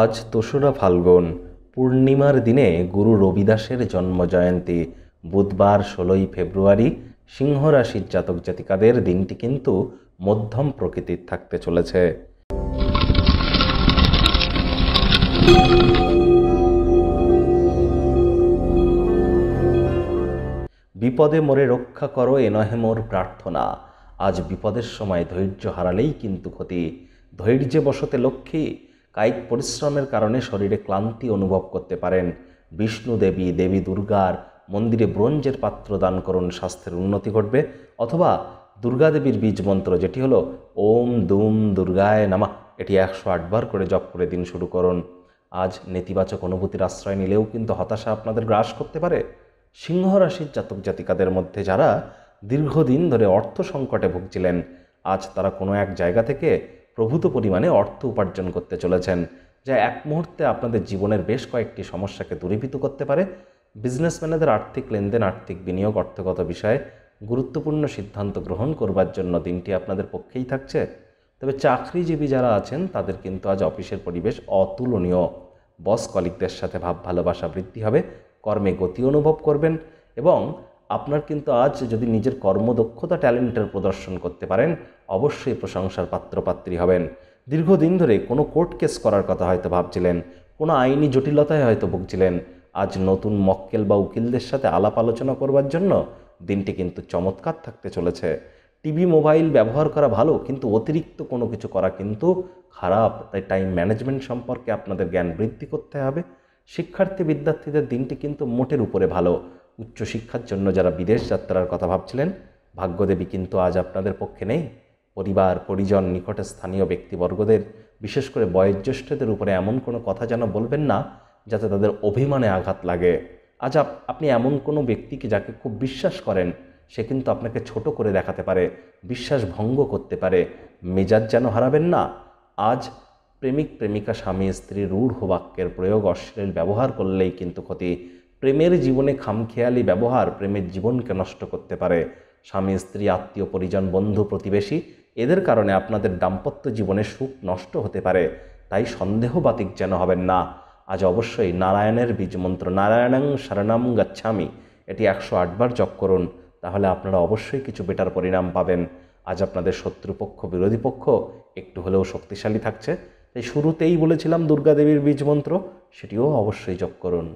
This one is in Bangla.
আজ তোষরা ফাল্গুন পূর্ণিমার দিনে গুরু রবিদাসের জন্মজয়ন্তী বুধবার ষোলোই ফেব্রুয়ারি সিংহ রাশির জাতক জাতিকাদের দিনটি কিন্তু মধ্যম প্রকৃতির থাকতে চলেছে বিপদে মোরে রক্ষা করো এ নহে মোর প্রার্থনা আজ বিপদের সময় ধৈর্য হারালেই কিন্তু ক্ষতি ধৈর্যে বসতে লক্ষ্মী কায়িক পরিশ্রমের কারণে শরীরে ক্লান্তি অনুভব করতে পারেন বিষ্ণু দেবী দেবী দুর্গার মন্দিরে ব্রোঞ্জের পাত্র দান করুন স্বাস্থ্যের উন্নতি ঘটবে অথবা দুর্গাদেবীর বীজ মন্ত্র যেটি হলো ওম দুম দুর্গায় নামা এটি একশো আটবার করে জপ করে দিন শুরু করুন আজ নেতিবাচক অনুভূতির আশ্রয় নিলেও কিন্তু হতাশা আপনাদের গ্রাস করতে পারে সিংহ রাশির জাতক জাতিকাদের মধ্যে যারা দীর্ঘদিন ধরে অর্থ সংকটে ভুগছিলেন আজ তারা কোনো এক জায়গা থেকে প্রভূত পরিমাণে অর্থ উপার্জন করতে চলেছেন যা এক মুহূর্তে আপনাদের জীবনের বেশ কয়েকটি সমস্যাকে দূরীভূত করতে পারে বিজনেসম্যানেদের আর্থিক লেনদেন আর্থিক বিনিয়োগ অর্থগত বিষয়ে গুরুত্বপূর্ণ সিদ্ধান্ত গ্রহণ করবার জন্য দিনটি আপনাদের পক্ষেই থাকছে তবে চাকরিজীবী যারা আছেন তাদের কিন্তু আজ অফিসের পরিবেশ অতুলনীয় বস কলিকদের সাথে ভাব ভালোবাসা বৃদ্ধি হবে কর্মে গতি অনুভব করবেন এবং আপনার কিন্তু আজ যদি নিজের কর্মদক্ষতা ট্যালেন্টের প্রদর্শন করতে পারেন অবশ্যই প্রশংসার পাত্রপাত্রী হবেন দীর্ঘদিন ধরে কোনো কোর্ট কেস করার কথা হয়তো ভাবছিলেন কোনো আইনি জটিলতায় হয়তো ভুগছিলেন আজ নতুন মক্কেল বা উকিলদের সাথে আলাপ আলোচনা করবার জন্য দিনটি কিন্তু চমৎকার থাকতে চলেছে টিভি মোবাইল ব্যবহার করা ভালো কিন্তু অতিরিক্ত কোনো কিছু করা কিন্তু খারাপ তাই টাইম ম্যানেজমেন্ট সম্পর্কে আপনাদের জ্ঞান বৃদ্ধি করতে হবে শিক্ষার্থী বিদ্যার্থীদের দিনটি কিন্তু মোটের উপরে ভালো উচ্চশিক্ষার জন্য যারা বিদেশ যাত্রার কথা ভাবছিলেন ভাগ্যদেবী কিন্তু আজ আপনাদের পক্ষে নেই পরিবার পরিজন নিকটে স্থানীয় ব্যক্তিবর্গদের বিশেষ করে বয়োজ্যেষ্ঠদের উপরে এমন কোনো কথা যেন বলবেন না যাতে তাদের অভিমানে আঘাত লাগে আজ আপনি এমন কোনো ব্যক্তিকে যাকে খুব বিশ্বাস করেন সে কিন্তু আপনাকে ছোট করে দেখাতে পারে বিশ্বাস ভঙ্গ করতে পারে মেজাজ যেন হারাবেন না আজ প্রেমিক প্রেমিকা স্বামী স্ত্রী রূঢ় বাক্যের প্রয়োগ অশ্লীল ব্যবহার করলেই কিন্তু ক্ষতি প্রেমের জীবনে খামখেয়ালি ব্যবহার প্রেমের জীবনকে নষ্ট করতে পারে স্বামী স্ত্রী আত্মীয় পরিজন বন্ধু প্রতিবেশী এদের কারণে আপনাদের দাম্পত্য জীবনে সুখ নষ্ট হতে পারে তাই সন্দেহবাতিক যেন হবেন না আজ অবশ্যই নারায়ণের বীজ মন্ত্র নারায়ণং শরণাম গাচ্ছামি এটি একশো আটবার জপ করুন তাহলে আপনারা অবশ্যই কিছু বেটার পরিণাম পাবেন আজ আপনাদের শত্রুপক্ষ বিরোধী পক্ষ একটু হলেও শক্তিশালী থাকছে তাই শুরুতেই বলেছিলাম দুর্গাদেবীর বীজ মন্ত্র সেটিও অবশ্যই জপ করুন